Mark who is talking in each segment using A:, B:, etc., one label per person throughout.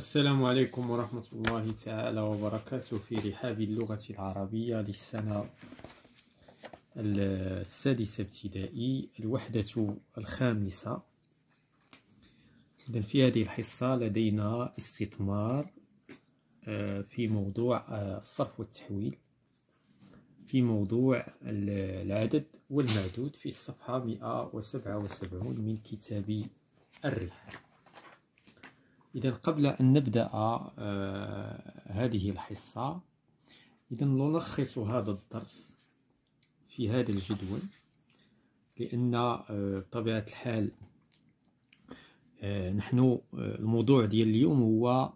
A: السلام عليكم ورحمة الله تعالى وبركاته في رحاب اللغة العربية للسنة السادسة ابتدائي الوحدة الخامسة إذن في هذه الحصة لدينا استثمار آه، في موضوع الصرف آه، والتحويل في موضوع العدد والمعدود في الصفحة 177 من كتاب الرحاب إذا قبل أن نبدأ آه، هذه الحصة إذا نلخص هذا الدرس في هذا الجدول لأن آه، بطبيعة الحال آه، نحن الموضوع ديال اليوم هو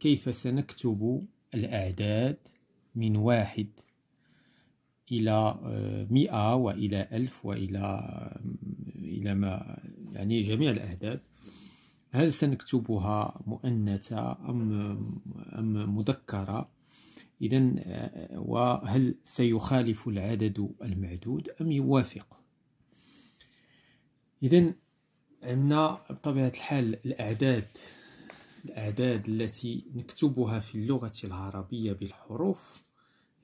A: كيف سنكتب الأعداد من واحد إلى مئة وإلى ألف وإلى إلى ما يعني جميع الأعداد هل سنكتبها مؤنثة أم أم مذكرة إذا آه، وهل سيخالف العدد المعدود أم يوافق إذا عندنا بطبيعة الحال الأعداد الأعداد التي نكتبها في اللغة العربية بالحروف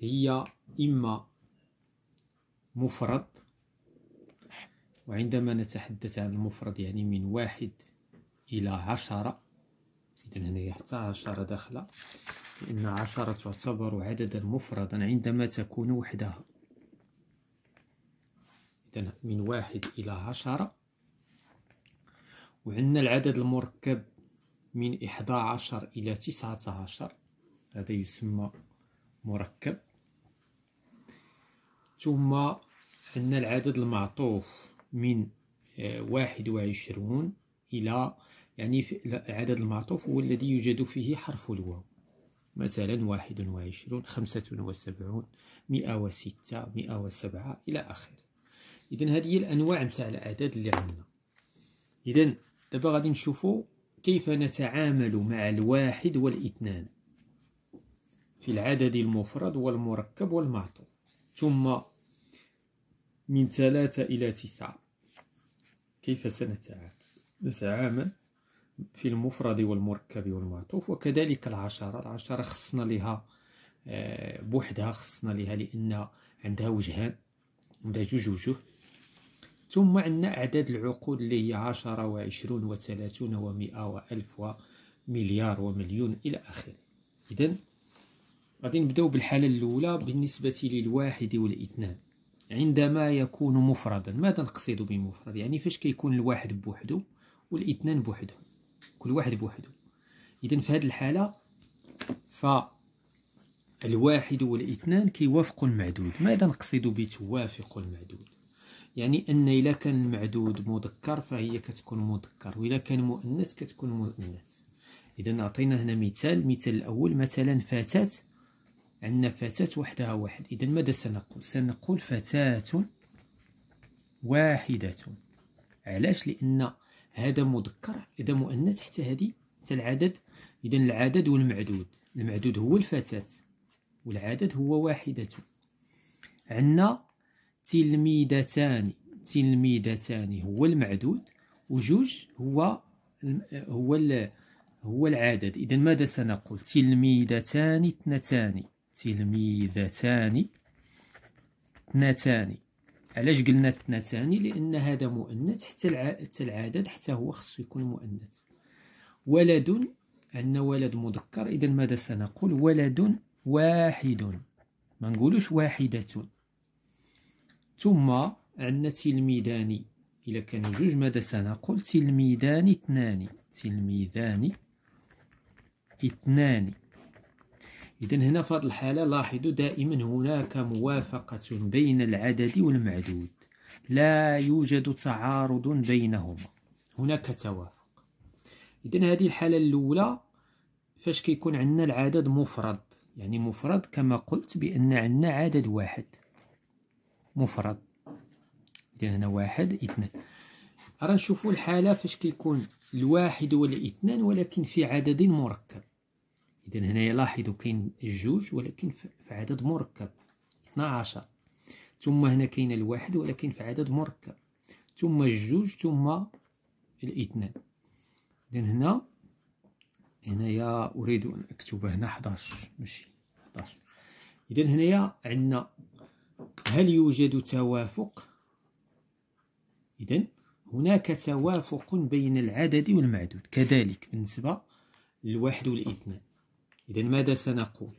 A: هي إما مفرد وعندما نتحدث عن المفرد يعني من واحد إلى عشرة إذا هنا حتى عشرة داخلة لأن عشرة تعتبر عددا مفردا عندما تكون وحدها إذا من واحد إلى عشرة وعندنا العدد المركب من إحدى عشر إلى تسعة عشر هذا يسمى مركب ثم عندنا العدد المعطوف من آه، واحد وعشرون إلى يعني العدد المعطوف هو الذي يوجد فيه حرف الواو مثلا واحد وعشرون خمسة وسبعون مئة وستة مئة وسبعة إلى آخره إذا هذه هي الأنواع نتاع الأعداد اللي عندنا إذا دابا غادي نشوفو كيف نتعامل مع الواحد والاثنان في العدد المفرد والمركب والمعطوف ثم من ثلاثة إلى تسعة كيف سنتعامل؟ نتعامل في المفرد والمركب والمعطوف وكذلك العشرة العشرة خصنا لها آه، بوحدها خصنا لها لأن عندها وجهان عندها جوج وجوه ثم عندنا أعداد العقود اللي هي عشرة وعشرون وثلاثون ومئة وألف ومليار ومليون إلى آخره إذا غادي نبداو بالحالة الأولى بالنسبة للواحد والاثنان عندما يكون مفردا ماذا نقصد بمفرد يعني فاش كيكون الواحد بوحده والاثنان بوحدهم كل واحد بوحده اذا في هذه الحاله ف الواحد والاثنان كيوافقوا المعدود ماذا نقصد بتوافق المعدود يعني ان الا كان المعدود مذكر فهي كتكون مذكر والا كان مؤنث كتكون مؤنث اذا عطينا هنا مثال المثال الاول مثلا فتاه عندنا فتاه وحدها واحد اذا ماذا سنقول سنقول فتاه واحده علاش لان هذا مذكر هذا مؤنث حتى هذه حتى العدد اذا العدد والمعدود المعدود هو الفتاة والعدد هو واحدة عندنا تلميذتان تلميذتان هو المعدود وجوج هو هو هو العدد اذا ماذا سنقول تلميذتان اثنتان تلميذتان اثنتان علاش قلنا اثنتان لان هذا مؤنث حتى العدد حتى هو خصو يكون مؤنث ولد عندنا ولد مذكر اذا ماذا سنقول ولد واحد ما نقولوش واحدة ثم عندنا تلميذان إلا كان جوج ماذا سنقول تلميذان اثنان تلميذان اثنان إذا هنا في هذه الحالة لاحظوا دائما هناك موافقة بين العدد والمعدود لا يوجد تعارض بينهما هناك توافق إذا هذه الحالة الأولى فاش كيكون عندنا العدد مفرد يعني مفرد كما قلت بأن عندنا عدد واحد مفرد إذا هنا واحد اثنان أرى نشوفوا الحالة فاش كيكون الواحد والاثنان ولكن في عدد مركب اذا هنايا لاحظوا كاين الجوج ولكن في عدد مركب 12 ثم هنا كاين الواحد ولكن في عدد مركب ثم الجوج ثم الاثنان اذا هنا هنايا اريد ان اكتب هنا 11 ماشي 11 اذا هنايا عندنا هل يوجد توافق اذا هناك توافق بين العدد والمعدود كذلك بالنسبه للواحد والاثنان إذا ماذا سنقول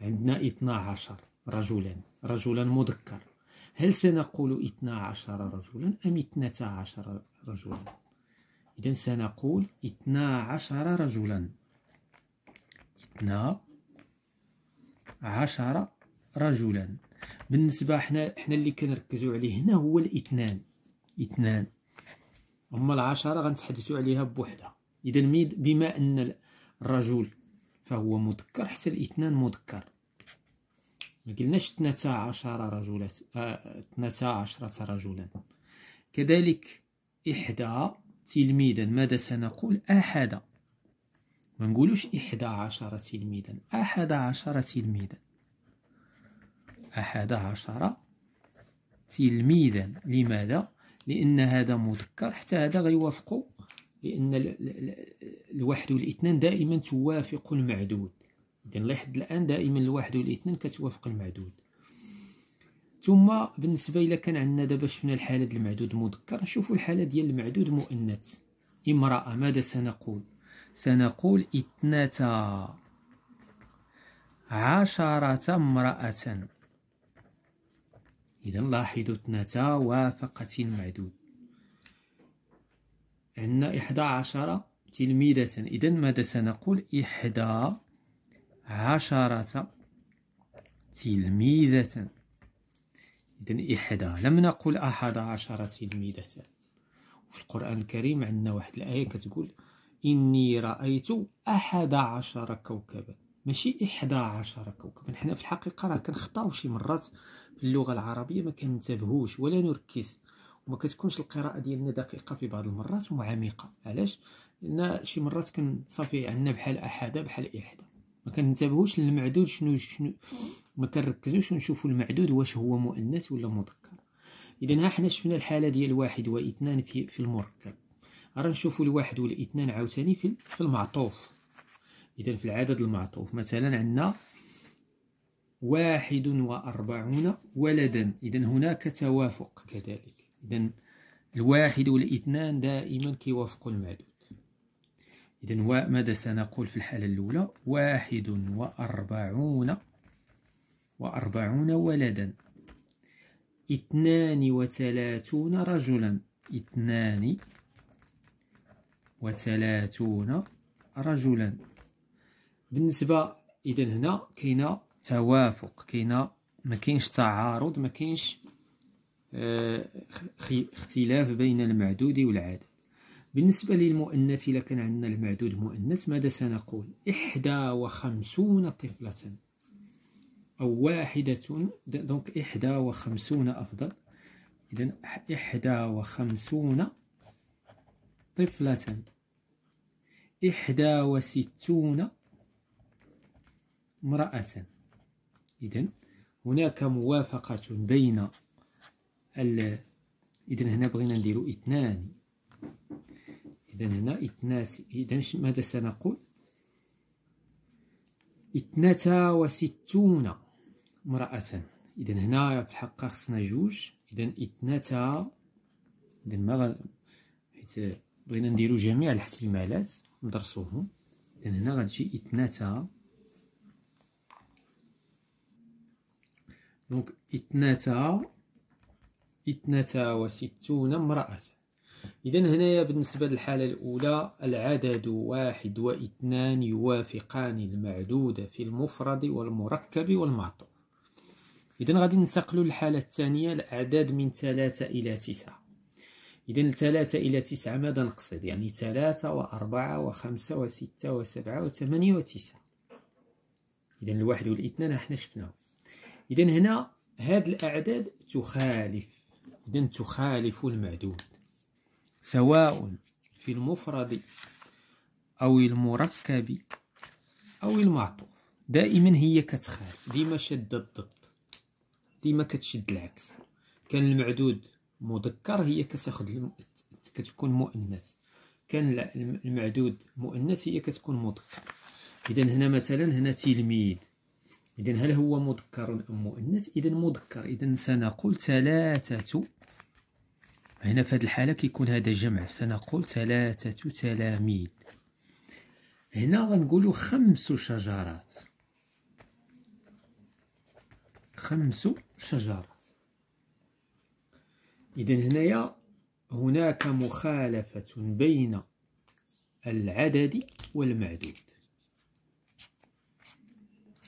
A: عندنا 12 رجلا رجلا مذكر هل سنقول 12 رجلا أم 12 رجلا إذا سنقول 12 رجلا 12 رجلا بالنسبة حنا حنا اللي كنركزو عليه هنا هو الاثنان اثنان أما العشرة غنتحدثو عليها بوحدها إذا بما أن الرجل فهو مذكر حتى الاثنان مذكر ما قلناش اثنتا عشر رجلا آه، اثنتا عشرة رجلا كذلك إحدى تلميذا ماذا سنقول أحد ما نقولوش إحدى عشر تلميذا أحد عشر تلميذا أحد عشر تلميذا لماذا؟ لأن هذا مذكر حتى هذا غيوافقو لأن الواحد والاثنان دائما توافق المعدود اذا لحد الآن دائما الواحد والاثنان كتوافق المعدود ثم بالنسبة إلى كان عندنا دابا شفنا الحالة ديال المعدود مذكر نشوفوا الحالة ديال المعدود مؤنث امرأة ماذا سنقول سنقول اثنتا عشرة امرأة إذا لاحظوا اثنتا وافقت المعدود عندنا إحدى عشر تلميذة إذا ماذا سنقول إحدى عشرة تلميذة إذا إحدى لم نقل أحد عشر تلميذة في القرآن الكريم عندنا واحد الآية كتقول إني رأيت أحد عشر كوكبا ماشي إحدى عشر كوكبا حنا في الحقيقة راه كنخطاو شي مرات في اللغة العربية ما كننتبهوش ولا نركز وما كتكونش القراءه ديالنا دقيقه في بعض المرات ومعميقة علاش لان شي مرات كن صافي عندنا بحال احاده بحال احدى ما كنتبهوش للمعدود شنو شنو ما كنركزوش ونشوفوا المعدود واش هو مؤنث ولا مذكر اذا ها حنا شفنا الحاله ديال واحد واثنان في في المركب راه نشوفوا الواحد والاثنان عاوتاني في في المعطوف اذا في العدد المعطوف مثلا عندنا واحد وأربعون ولدا إذا هناك توافق كذلك إذا الواحد والاثنان دائما كيوافقوا المعدود إذا وماذا سنقول في الحالة الأولى واحد وأربعون وأربعون ولدا اثنان وثلاثون رجلا اثنان وثلاثون رجلا بالنسبة إذا هنا كاين توافق كاين ما كاينش تعارض ما كاينش آه، اختلاف بين المعدود والعدد بالنسبة للمؤنث إذا كان عندنا المعدود مؤنث ماذا سنقول إحدى وخمسون طفلة أو واحدة دونك إحدى وخمسون أفضل إذا إحدى وخمسون طفلة إحدى وستون امرأة إذا هناك موافقة بين اذا هنا بغينا نديرو اثنان اذا هنا اثنات اذا ماذا سنقول اثنتا وستون امرأة اذا هنا في الحق خصنا جوج اذا اثنتا اذا ما حيت بغينا نديرو جميع الاحتمالات ندرسوهم اذا هنا غتجي اثنتا دونك اثنتا اثنتا وستون امرأة إذا هنا بالنسبة للحالة الأولى العدد واحد واثنان يوافقان المعدود في المفرد والمركب والمعطوف إذا غادي ننتقلوا للحالة الثانية الأعداد من ثلاثة إلى تسعة إذا ثلاثة إلى تسعة ماذا نقصد يعني ثلاثة وأربعة وخمسة وستة وسبعة وثمانية وتسعة إذا الواحد والاثنان احنا شفناه إذا هنا هاد الأعداد تخالف إذا تخالف المعدود سواء في المفرد أو المركب أو المعطوف دائما هي كتخالف ديما شد الضد ديما كتشد العكس كان المعدود مذكر هي كتاخد الم... كتكون مؤنث كان المعدود مؤنث هي كتكون مذكر اذا هنا مثلا هنا تلميذ اذا هل هو مذكر ام مؤنث اذا مذكر اذا سنقول ثلاثه هنا في هذه الحالة كيكون هذا جمع سنقول ثلاثة تلاميذ هنا غنقولوا خمس شجرات خمس شجرات إذا هنايا هناك مخالفة بين العدد والمعدود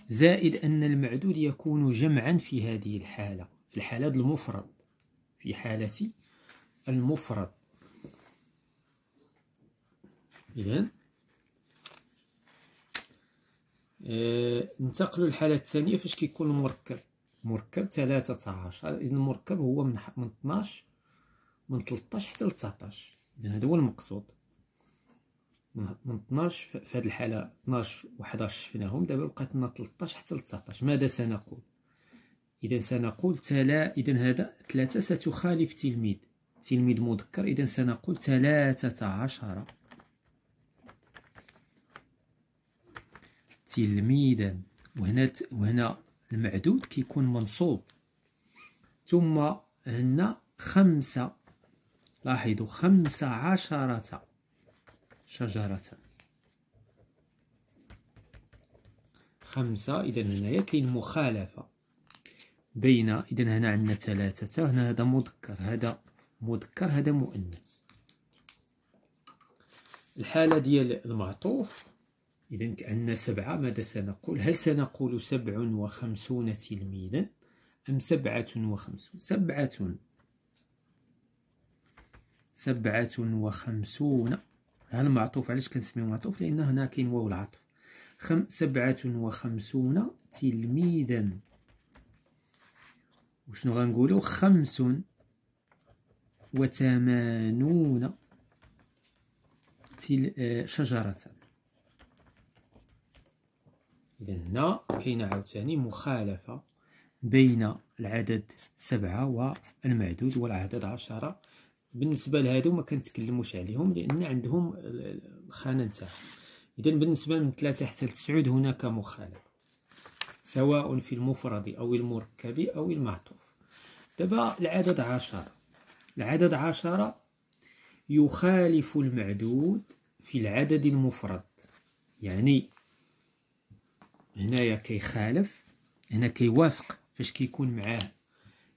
A: زائد أن المعدود يكون جمعا في هذه الحالة في الحالة المفرد في حالة المفرد إذن آه، ننتقل للحالة الثانية فاش كيكون المركب مركب 13 إذن المركب هو من من 12 من 13 حتى ل إذن هذا هو المقصود من 12 في هذه الحالة 12 و 11 شفناهم دابا بقات لنا 13 حتى ل 19 ماذا سنقول إذا سنقول تلا إذا هذا ثلاثة ستخالف تلميذ تلميذ مذكر إذا سنقول ثلاثة عشر تلميذا وهنا وهنا المعدود كيكون منصوب ثم هنا خمسة لاحظوا خمسة عشرة شجرة خمسة إذا هنايا كاين مخالفة بين إذا هنا عندنا ثلاثة هنا هذا مذكر هذا مذكر هذا مؤنث الحالة ديال المعطوف إذا كأن سبعة ماذا سنقول هل سنقول سبع وخمسون تلميذا أم سبعة وخمسون سبعة سبعة وخمسون هذا المعطوف علاش كنسميو معطوف لأن هنا كاين واو العطف خم سبعة وخمسون تلميذا وشنو غنقولو خمس وثمانون آه، شجرة إذا هنا كاينة عاوتاني مخالفة بين العدد سبعة والمعدود والعدد عشرة بالنسبة لهادو ما كنتكلموش عليهم لأن عندهم الخانة نتاعهم إذا بالنسبة من ثلاثة حتى لتسعود هناك مخالفة سواء في المفرد أو المركب أو المعطوف دابا العدد عشرة العدد عشرة يخالف المعدود في العدد المفرد يعني هنايا كيخالف هنا كيوافق فاش كيكون معاه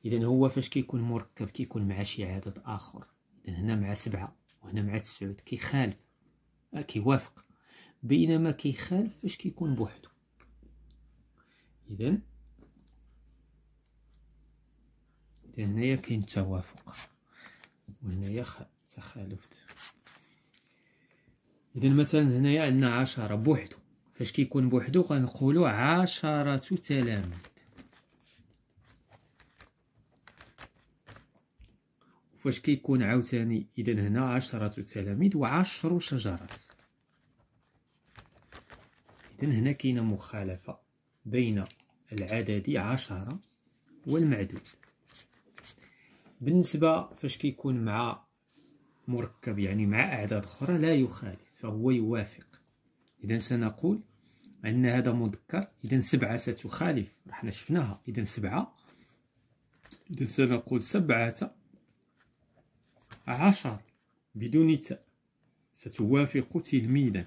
A: اذا هو فاش كيكون مركب كيكون مع شي عدد اخر اذا هنا مع سبعة وهنا مع تسعود كيخالف آه، كيوافق بينما كيخالف فاش كيكون بوحدو اذا هنايا كاين توافق وهنايا تخالفت اذا مثلا هنايا عندنا عشرة بوحدو فاش كيكون بوحدو غنقولو عشرة تلاميذ فاش كيكون عاوتاني اذا هنا عشرة تلاميذ وعشر شجرات اذا هنا كاينه مخالفه بين العدد عشرة والمعدود بالنسبة فاش كيكون مع مركب يعني مع أعداد أخرى لا يخالف فهو يوافق إذا سنقول أن هذا مذكر إذا سبعة ستخالف احنا شفناها إذا سبعة إذا سنقول سبعة عشر بدون تاء ستوافق تلميذا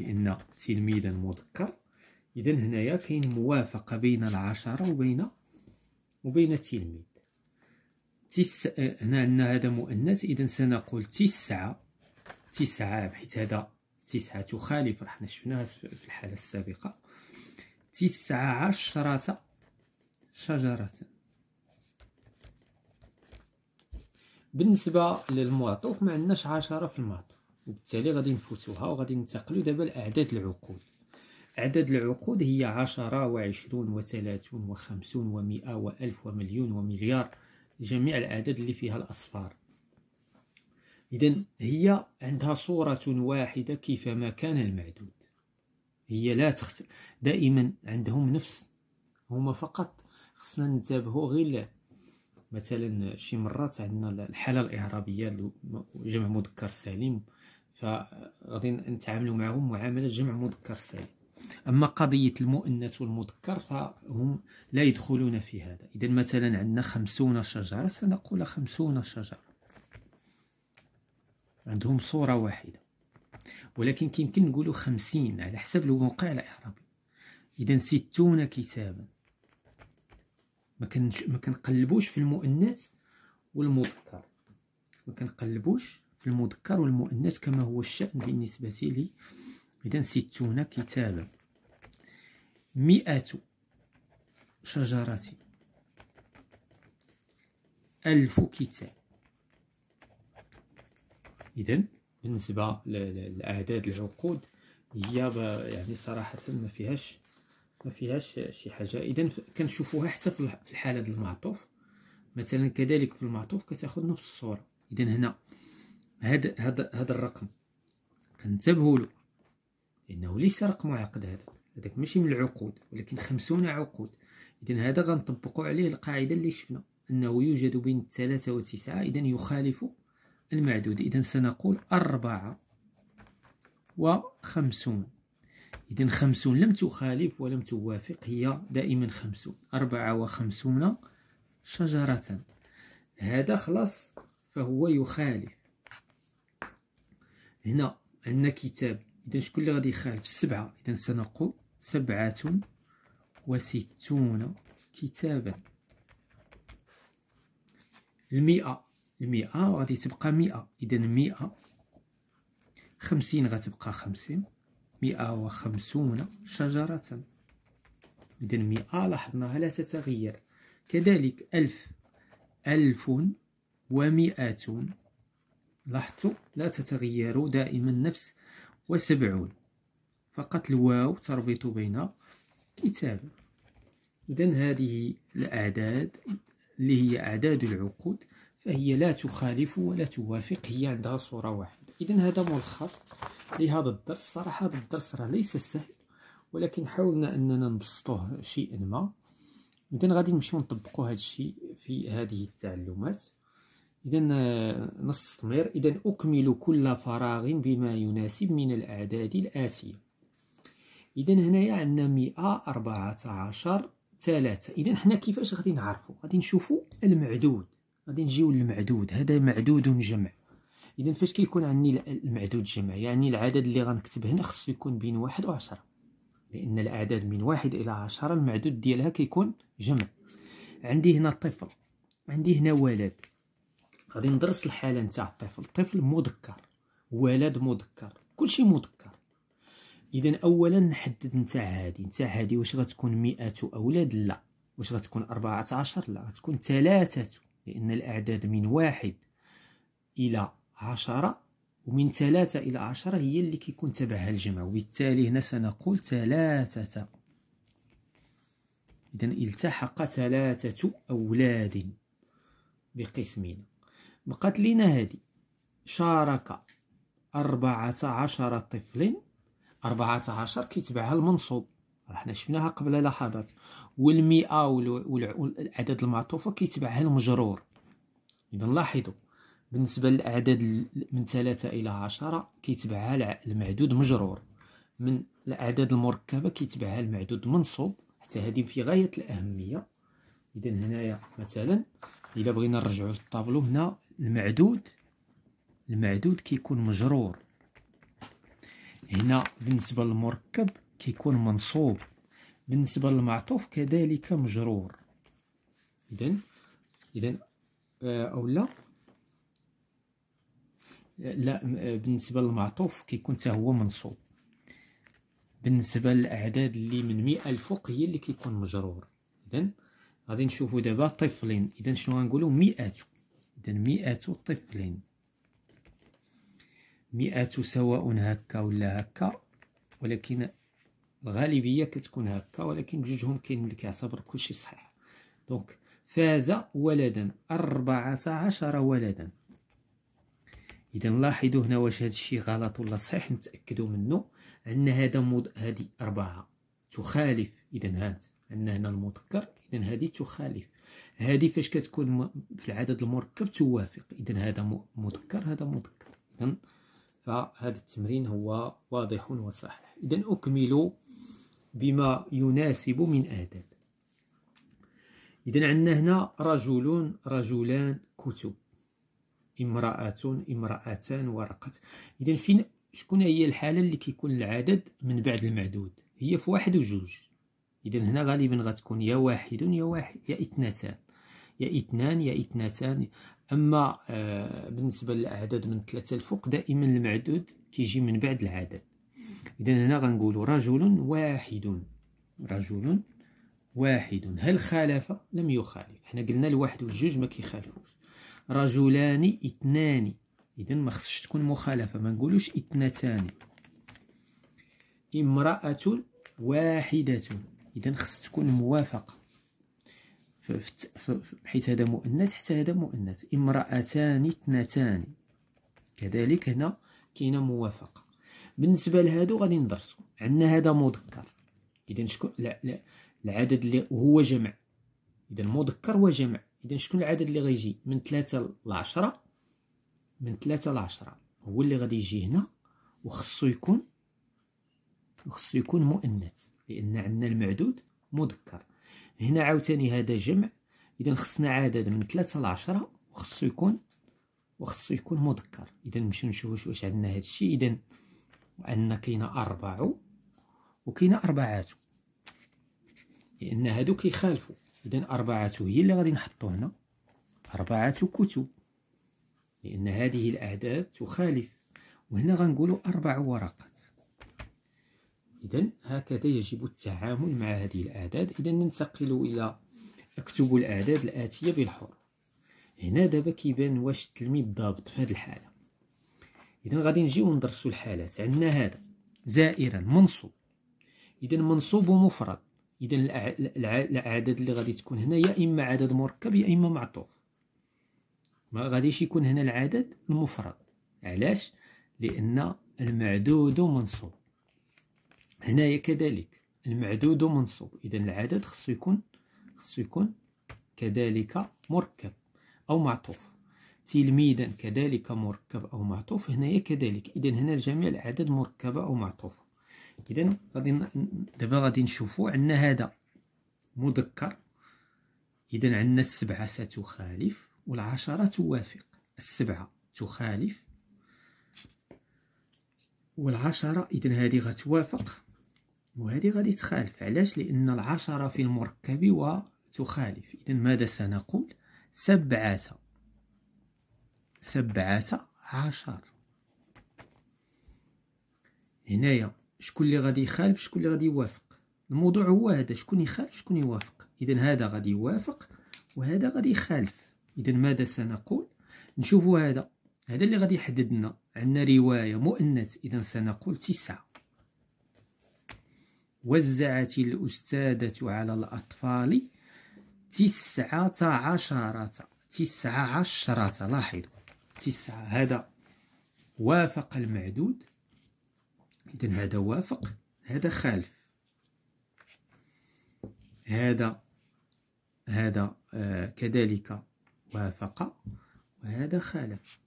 A: لأن تلميذا مذكر إذا هنايا كاين موافقة بين العشرة وبين وبين التلميذ تس هنا عندنا هذا مؤنث اذا سنقول تسعة تسعة حيت هذا تسعة تخالف حنا شفناها في الحالة السابقة تسعة عشرة شجرة بالنسبة للمعطوف ما عندناش عشرة في المعطوف وبالتالي غادي نفوتوها وغادي ننتقلوا دابا لأعداد العقود عدد العقود هي عشرة وعشرون وثلاثون وخمسون ومئة وألف ومليون ومليار جميع الأعداد اللي فيها الأصفار إذا هي عندها صورة واحدة كيفما كان المعدود هي لا تخت... دائما عندهم نفس هما فقط خصنا ننتبهوا غير مثلا شي مرات عندنا الحاله الاعرابيه جمع مذكر سالم فغادي نتعاملوا معهم معامله جمع مذكر سالم أما قضية المؤنث والمذكر فهم لا يدخلون في هذا إذا مثلا عندنا خمسون شجرة سنقول خمسون شجرة عندهم صورة واحدة ولكن يمكن نقول خمسين على حسب الواقع الإعرابي إذا ستون كتابا ما كنقلبوش في المؤنث والمذكر ما كنقلبوش في المذكر والمؤنث كما هو الشأن بالنسبة لي إذا ستون كتابا مئة شجرة ألف كتاب إذا بالنسبة للأعداد العقود هي يعني صراحة ما فيهاش ما فيهاش شي حاجة إذا كنشوفوها حتى في الحالة ديال المعطوف مثلا كذلك في المعطوف كتاخد نفس الصورة إذا هنا هذا هذا هذا الرقم كنتبهوا له لانه ليس رقم عقد هذا هذاك ماشي من العقود ولكن خمسون عقود اذا هذا غنطبقوا عليه القاعده اللي شفنا انه يوجد بين الثلاثه وتسعه اذا يخالف المعدود اذا سنقول اربعه وخمسون إذا خمسون لم تخالف ولم توافق هي دائما خمسون أربعة وخمسون شجرة هذا خلاص فهو يخالف هنا عندنا كتاب إذا شكون اللي غادي يخالف السبعة إذا سنقول سبعة وستون كتابا المئة المئة غادي تبقى مئة إذا مئة خمسين غتبقى خمسين مئة وخمسون شجرة إذا مئة لاحظناها لا تتغير كذلك ألف ألف ومئة لاحظتوا لا تتغير دائما نفس وسبعون فقط الواو تربط بين كتاب إذا هذه الأعداد اللي هي أعداد العقود فهي لا تخالف ولا توافق هي عندها صورة واحدة إذا هذا ملخص لهذا الدرس صراحة هذا الدرس راه ليس سهل ولكن حاولنا أننا نبسطوه شيئا ما إذا غادي نمشيو نطبقوا هذا الشيء في هذه التعلمات إذا آه، نستمر إذا أكمل كل فراغ بما يناسب من الأعداد الآتية إذا هنايا عندنا 114 ثلاثة إذا حنا كيفاش غادي نعرفو غادي نشوفو المعدود غادي نجيو للمعدود هذا معدود جمع إذا فاش كيكون عندي المعدود جمع يعني العدد اللي غنكتب هنا خصو يكون بين واحد وعشرة لأن الأعداد من واحد إلى عشرة المعدود ديالها كيكون جمع عندي هنا طفل عندي هنا ولد غادي ندرس الحاله نتاع الطفل الطفل مذكر ولد مذكر كلشي مذكر اذا اولا نحدد نتاع هادي نتاع هادي واش غتكون مئة اولاد لا واش غتكون 14 لا غتكون ثلاثة لان الاعداد من واحد الى عشرة ومن ثلاثة الى عشرة هي اللي كيكون تبعها الجمع وبالتالي هنا سنقول ثلاثة إذا التحق ثلاثة أولاد بقسمنا بقات لينا هذه شارك أربعة عشر طفل أربعة عشر كيتبعها المنصوب راه حنا شفناها قبل لحظات والمئة والعدد المعطوفة كيتبعها المجرور إذا لاحظوا بالنسبة للأعداد من ثلاثة إلى عشرة كيتبعها المعدود مجرور من الأعداد المركبة كيتبعها المعدود منصوب حتى هذه في غاية الأهمية إذا هنايا مثلا إلا بغينا نرجعو للطابلو هنا المعدود المعدود كيكون مجرور هنا بالنسبة للمركب كيكون منصوب بالنسبة للمعطوف كذلك مجرور إذا إذا آه، أو لا لا آه، بالنسبة للمعطوف كيكون حتى هو منصوب بالنسبة للأعداد اللي من مئة الفوق هي اللي كيكون مجرور إذا غادي نشوفو دابا طفلين إذا شنو غنقولو مئات إذن مئة طفل مئة سواء هكا ولا هكا ولكن الغالبية كتكون هكا ولكن بجوجهم كاين اللي كيعتبر كلشي صحيح دونك فاز ولدا أربعة عشر ولدا إذا لاحظوا هنا واش هذا الشيء غلط ولا صحيح نتأكدوا منه أن هذا مض... هذه أربعة تخالف إذا هاد أن هنا المذكر إذا هذه تخالف هذه فاش كتكون في العدد المركب توافق اذا هذا مذكر هذا مذكر اذا فهذا التمرين هو واضح وصحيح اذا اكمل بما يناسب من اعداد اذا عندنا هنا رجل رجلان كتب امراه امراتان ورقه اذا فين شكون هي الحاله اللي كيكون العدد من بعد المعدود هي في واحد وجوج اذا هنا غالبا غتكون يا واحد يا واحد يا اثنتان يا اثنان يا اثنتان اما آه، بالنسبه للاعداد من ثلاثه الفوق دائما المعدود كيجي من بعد العدد اذا هنا غنقولوا رجل واحد رجل واحد هل خالف لم يخالف حنا قلنا الواحد والجوج ما كيخالفوش رجلان اثنان اذا ما خصش تكون مخالفه ما نقولوش اثنتان امراه واحده اذا خص تكون موافقه حيث هذا مؤنث حتى هذا مؤنث امرأتان اثنتان كذلك هنا كاينه موافقه بالنسبه لهادو غادي ندرسو عندنا هذا مذكر اذا شكون لا لا العدد اللي هو جمع اذا مذكر وجمع اذا شكون العدد اللي غيجي من 3 ل 10 من 3 ل 10 هو اللي غادي يجي هنا وخصو يكون وخصو يكون مؤنث لان عندنا المعدود مذكر هنا عاوتاني هذا جمع اذا خصنا عدد من 3 ل 10 وخصو يكون وخصو يكون مذكر اذا نمشيو نشوفو واش عندنا هذا الشيء اذا عندنا كاينه 4 وكاينه أربعات لان هادو كيخالفوا اذا أربعات هي اللي غادي نحطو هنا أربعات كتب لان هذه الاعداد تخالف وهنا غنقولوا اربع ورقات إذا هكذا يجب التعامل مع هذه الأعداد إذا ننتقل إلى أكتب الأعداد الآتية بالحروف هنا دابا كيبان واش التلميذ ضابط في هذه الحالة إذا غادي نجيو ندرسو الحالات عندنا هذا زائرا منصوب إذا منصوب ومفرد إذا الأعداد اللي غادي تكون هنا يا إما عدد مركب يا إما معطوف ما غاديش يكون هنا العدد المفرد علاش لأن المعدود منصوب هنايا كذلك المعدود منصوب اذا العدد خصو يكون خصو يكون كذلك مركب او معطوف تلميذا كذلك مركب او معطوف هنايا كذلك اذا هنا الجميع العدد مركبه او معطوفه اذا غادي دابا غادي نشوفوا عندنا هذا مذكر اذا عندنا السبعه ستخالف والعشره توافق السبعه تخالف والعشره اذا هذه غتوافق وهذه غادي تخالف علاش لان العشرة في المركب وتخالف اذا ماذا سنقول سبعة سبعة عشر هنايا شكون اللي غادي يخالف شكون اللي غادي يوافق الموضوع هو هذا شكون يخالف شكون يوافق اذا هذا غادي يوافق وهذا غادي يخالف اذا ماذا سنقول نشوفوا هذا هذا اللي غادي يحدد لنا عندنا روايه مؤنث اذا سنقول تسعه وزعت الأستاذة على الأطفال تسعة عشرة تسعة عشرة لاحظوا تسعة هذا وافق المعدود إذا هذا وافق هذا خالف هذا هذا آه كذلك وافق وهذا خالف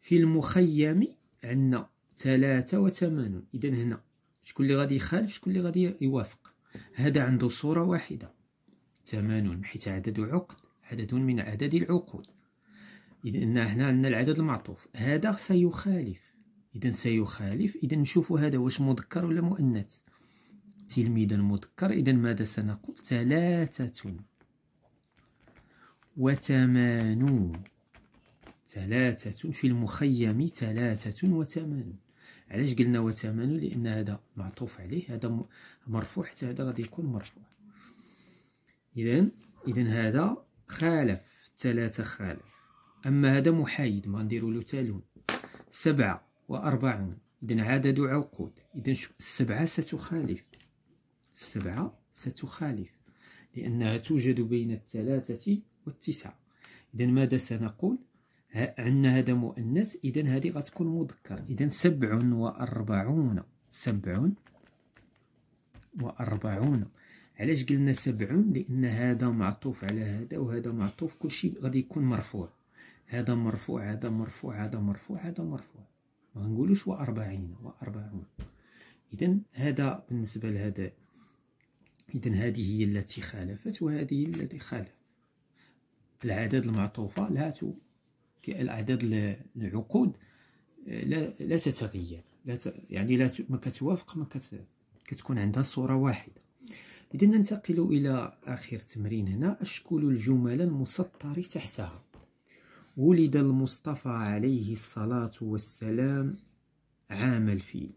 A: في المخيم عندنا ثلاثة وثمانون إذا هنا شكون اللي غادي يخالف شكون اللي غادي يوافق هذا عنده صورة واحدة ثمان حيت عدد عقد عدد من عدد العقود إذا هنا عندنا العدد المعطوف هذا سيخالف إذا سيخالف إذا نشوفوا هذا واش مذكر ولا مؤنث تلميذا مذكر إذا ماذا سنقول ثلاثة وثمانون ثلاثة في المخيم ثلاثة وثمانون علاش قلنا وثمن لان هذا معطوف عليه هذا مرفوع حتى هذا غادي يكون مرفوع اذا اذا هذا خالف ثلاثة خالف اما هذا محايد ما نديرو له تالون سبعة وأربعون إذا عدد عقود إذا السبعة ستخالف السبعة ستخالف لأنها توجد بين الثلاثة والتسعة إذا ماذا سنقول عندنا هذا مؤنث اذا هذه غتكون مذكر اذا سبع وأربعون سبع وأربعون علاش قلنا سبعون لان هذا معطوف على هذا وهذا معطوف كلشي غادي يكون مرفوع هذا مرفوع هذا مرفوع هذا مرفوع هذا مرفوع ما نقولوش وأربعين وأربعون إذا هذا بالنسبة لهذا إذا هذه هي التي خالفت وهذه التي خالف العدد المعطوفة لا الأعداد العقود آه، لا, لا تتغير لا ت... يعني لا ت... ما كتوافق ما كت... كتكون عندها صورة واحدة إذا ننتقل إلى آخر تمرين هنا أشكل الجمل المسطر تحتها ولد المصطفى عليه الصلاة والسلام عام الفيل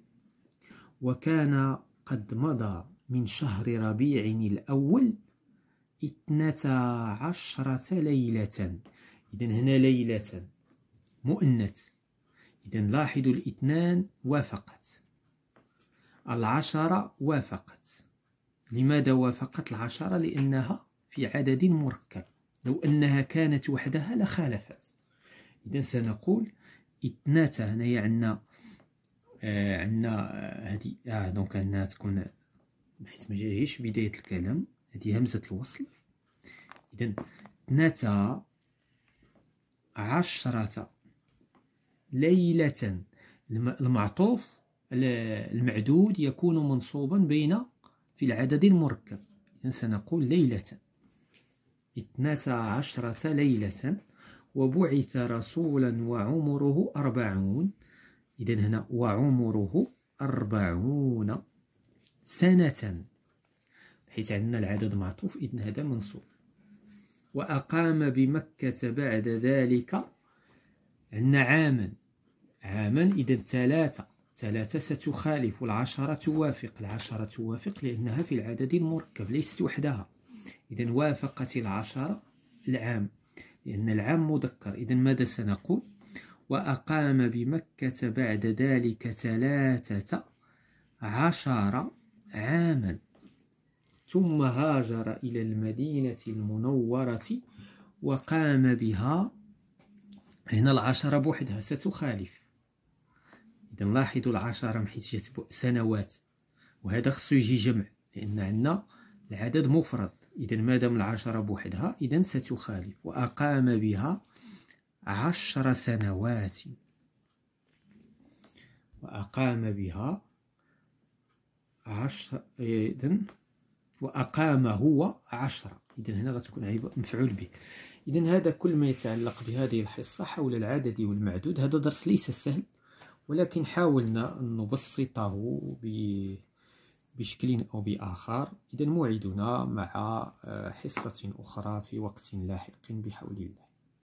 A: وكان قد مضى من شهر ربيع الأول اثنتا عشرة ليلة إذا هنا ليلة مؤنث إذا لاحظوا الاثنان وافقت العشرة وافقت لماذا وافقت العشرة؟ لأنها في عدد مركب لو أنها كانت وحدها لخالفت إذا سنقول اثنتا هنايا عندنا آه عندنا آه، هذه آه دونك عندنا تكون بحيث ما جايش بداية الكلام هذه همزة الوصل إذا اثنتا عشرة ليلة المعطوف المعدود يكون منصوبا بين في العدد المركب سنقول ليلة اثنتا عشرة ليلة وبعث رسولا وعمره أربعون إذا هنا وعمره أربعون سنة حيث عندنا العدد معطوف إذن هذا منصوب وأقام بمكة بعد ذلك عندنا عاما عاما إذا ثلاثة ثلاثة ستخالف والعشرة توافق العشرة توافق لأنها في العدد المركب ليست وحدها إذا وافقت العشرة العام لأن العام مذكر إذا ماذا سنقول وأقام بمكة بعد ذلك ثلاثة عشر عاما ثم هاجر إلى المدينة المنورة وقام بها هنا العشرة بوحدها ستخالف إذا لاحظوا العشرة حيت جات سنوات وهذا خصو يجي جمع لأن عندنا العدد مفرد إذا مادام العشرة بوحدها إذا ستخالف وأقام بها عشر سنوات وأقام بها عشر إذن وأقام هو عشرة إذن هنا غتكون مفعول به إذن هذا كل ما يتعلق بهذه الحصة حول العدد والمعدود هذا درس ليس سهل ولكن حاولنا أن نبسطه بشكل أو بآخر إذن موعدنا مع آه، حصة أخرى في وقت لاحق بحول الله